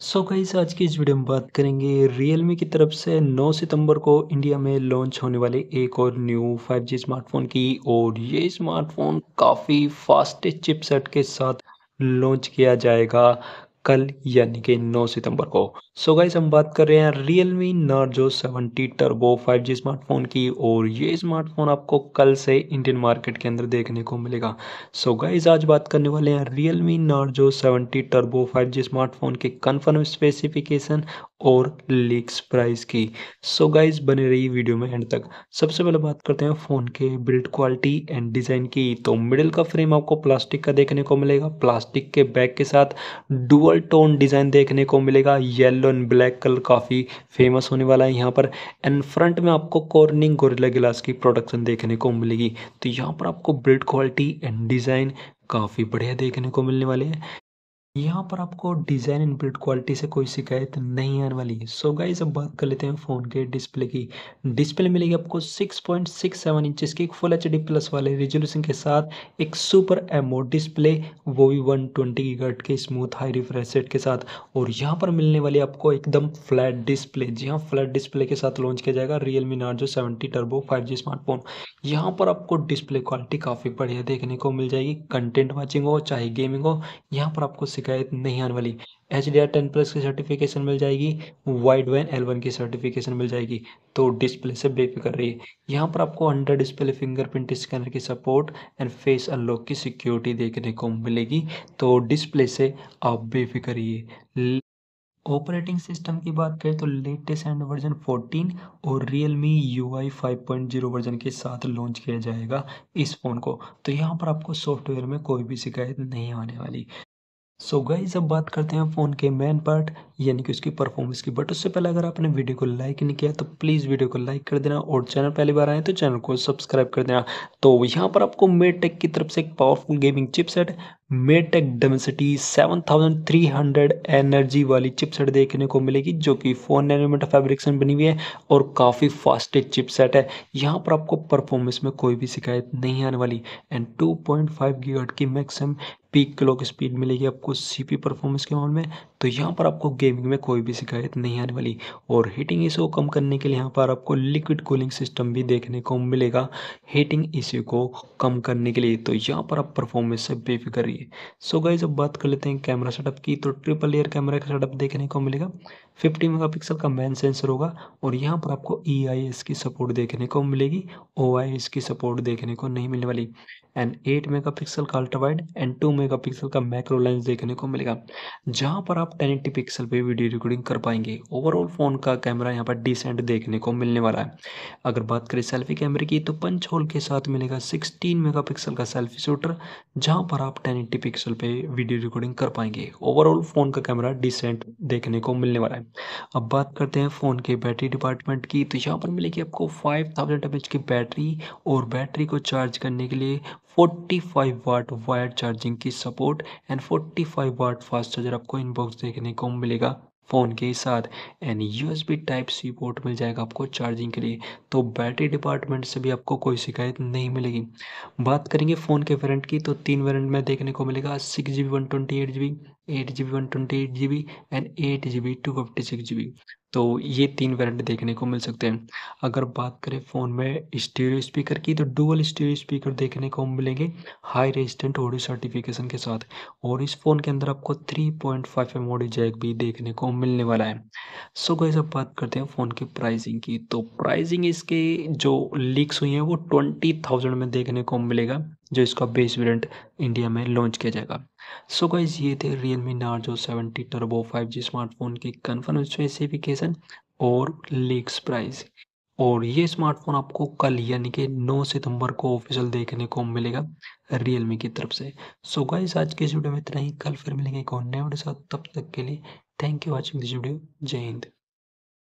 सो so guys आज की इस वीडियो में बात करेंगे रियलमी की तरफ से 9 सितंबर को इंडिया में लॉन्च होने वाले एक और न्यू 5G स्मार्टफोन की और ये स्मार्टफोन काफ़ी फास्टेस्ट चिपसेट के साथ लॉन्च किया जाएगा कल यानी कि 9 सितंबर को सो so गाइस हम बात कर रहे हैं Realme Narzo 70 Turbo 5G smartphone की और ये स्मार्टफोन आपको कल से इंडियन मार्केट के अंदर देखने को मिलेगा सो so गाइस आज बात करने वाले हैं Realme Narzo 70 Turbo 5G smartphone के कन्फर्म स्पेसिफिकेशन और लीक्स प्राइस की सो so गाइज बने रही वीडियो में एंड तक सबसे पहले बात करते हैं फ़ोन के बिल्ड क्वालिटी एंड डिज़ाइन की तो मिडिल का फ्रेम आपको प्लास्टिक का देखने को मिलेगा प्लास्टिक के बैक के साथ डुअल टोन डिज़ाइन देखने को मिलेगा येलो एंड ब्लैक कलर काफ़ी फेमस होने वाला है यहाँ पर एंड फ्रंट में आपको कॉर्निंग गोरिल्ला गिलास की प्रोडक्शन देखने को मिलेगी तो यहाँ पर आपको बिल्ड क्वालिटी एंड डिज़ाइन काफ़ी बढ़िया देखने को मिलने वाले हैं यहाँ पर आपको डिज़ाइन इन बिल्ड क्वालिटी से कोई शिकायत नहीं आने वाली है सो गाइज अब बात कर लेते हैं फ़ोन के डिस्प्ले की डिस्प्ले मिलेगी आपको 6.67 इंचेस की फुल एच प्लस वाले रिजोल्यूशन के साथ एक सुपर एमो डिस्प्ले वो भी वन ट्वेंटी के स्मूथ हाई रिफ्रेश रेट के साथ और यहाँ पर मिलने वाली आपको एकदम फ्लैट डिस्प्ले जी हाँ फ्लैट डिस्प्ले के साथ लॉन्च किया जाएगा Realme Narzo seventy turbo five smartphone यहाँ पर आपको डिस्प्ले क्वालिटी काफ़ी बढ़िया देखने को मिल जाएगी कंटेंट वॉचिंग हो चाहे गेमिंग हो यहाँ पर आपको शिकायत नहीं आने वाली H D R ten plus की सर्टिफिकेशन मिल जाएगी वाइड वैन एल वन की सर्टिफिकेशन मिल जाएगी तो डिस्प्ले से बेफिक्र रही है यहाँ पर आपको अंडर डिस्प्ले फिंगरप्रिंट स्कैनर की सपोर्ट एंड फेस अनलॉक की सिक्योरिटी देखने को मिलेगी तो डिस्प्ले से आप बेफिक्रिए ऑपरेटिंग सिस्टम की बात करें तो लेटेस्ट एंड वर्जन 14 और Realme UI 5.0 वर्जन के साथ लॉन्च किया जाएगा इस फ़ोन को तो यहाँ पर आपको सॉफ्टवेयर में कोई भी शिकायत नहीं आने वाली सो so गाइज अब बात करते हैं फ़ोन के मेन पार्ट यानी कि उसकी परफॉर्मेंस की बट उससे पहले अगर आपने वीडियो को लाइक नहीं किया तो प्लीज़ वीडियो को लाइक कर देना और चैनल पहली बार आए तो चैनल को सब्सक्राइब कर देना तो यहाँ पर आपको मेड टेक की तरफ से एक powerful gaming chipset MediaTek three 7300 energy वाली चिपसेट देखने को मिलेगी जो कि फोर नैनोमीटर में बनी हुई है और काफ़ी फास्ट चिपसेट है यहाँ पर आपको परफॉर्मेंस में कोई भी शिकायत नहीं आने वाली एंड 2.5 पॉइंट की मैक्सिमम पीक क्लॉक स्पीड मिलेगी आपको सीपी परफॉर्मेंस के मामले में तो यहाँ पर आपको गेमिंग में कोई भी शिकायत नहीं आने वाली और हीटिंग इशू को कम करने के लिए यहाँ पर आपको लिक्विड कूलिंग सिस्टम भी देखने को मिलेगा हीटिंग इशू को कम करने के लिए तो यहाँ पर आप परफॉर्मेंस से बेफिक्र चाहिए सो गाइज अब बात कर लेते हैं कैमरा सेटअप की तो ट्रिपल एयर कैमरा का सेटअप देखने को मिलेगा 50 मेगापिक्सल का मेन सेंसर होगा और यहाँ पर आपको ई आई एस की सपोर्ट देखने को मिलेगी ओ आई एस की सपोर्ट देखने को नहीं मिलने वाली एंड एट मेगा पिक्सल का अल्ट्रावाइड एंड मेगा पिक्सल का मैक्रो लेंस देखने को मिलेगा जहाँ पर आप टेन एट्टी पिक्सल पे वीडियो रिकॉर्डिंग कर पाएंगे ओवरऑल फ़ोन का कैमरा यहाँ पर डिसेंट देखने को मिलने वाला है अगर बात करें सेल्फी कैमरे की तो पंच होल के साथ मिलेगा मेगा पिक्सल का सेल्फी शूटर जहाँ पर आप 1080 पिक्सल पे वीडियो रिकॉर्डिंग कर पाएंगे ओवरऑल फ़ोन का कैमरा डिसेंट देखने को मिलने वाला है अब बात करते हैं फ़ोन के बैटरी डिपार्टमेंट की तो यहाँ पर मिलेगी आपको फाइव थाउजेंड की बैटरी और बैटरी को चार्ज करने के लिए 45 वाट वायर चार्जिंग की support and 45 watt fast charger आपको इनबॉक्स देखने को मिलेगा फ़ोन के साथ and U S B type C port मिल जाएगा आपको चार्जिंग के लिए तो बैटरी डिपार्टमेंट से भी आपको कोई शिकायत नहीं मिलेगी बात करेंगे फ़ोन के वेरेंट की तो तीन वेरेंट में देखने को मिलेगा six G B one twenty eight G B eight G B one twenty eight G B and eight G B two fifty six G B तो ये तीन वेरेंट देखने को मिल सकते हैं अगर बात करें फ़ोन में स्टीरियो स्पीकर की तो डुअल स्टीरियो स्पीकर देखने को मिलेंगे हाई रेजिस्टेंट ऑडियो सर्टिफिकेशन के साथ और इस फ़ोन के अंदर आपको three point five M audio jack भी देखने को मिलने वाला है सो गई अब बात करते हैं फ़ोन की प्राइसिंग की तो प्राइसिंग इसके जो लीक्स हुई हैं वो ट्वेंटी थाउजेंड में देखने को मिलेगा जो इसका बेस वेरिएंट इंडिया में लॉन्च किया जाएगा सो so गाइज ये थे Realme Narzo seventy turbo five G smartphone की कन्फर्म स्पेसिफिकेशन और लीक्स प्राइस और ये स्मार्टफोन आपको कल यानी कि 9 सितंबर को ऑफिशियल देखने को मिलेगा मी की तरफ से सो so गाइज आज के इस वीडियो में इतना ही कल फिर मिलेंगे एक और नए वीडियो साथ तब तक के लिए thank you watching this video जय हिंद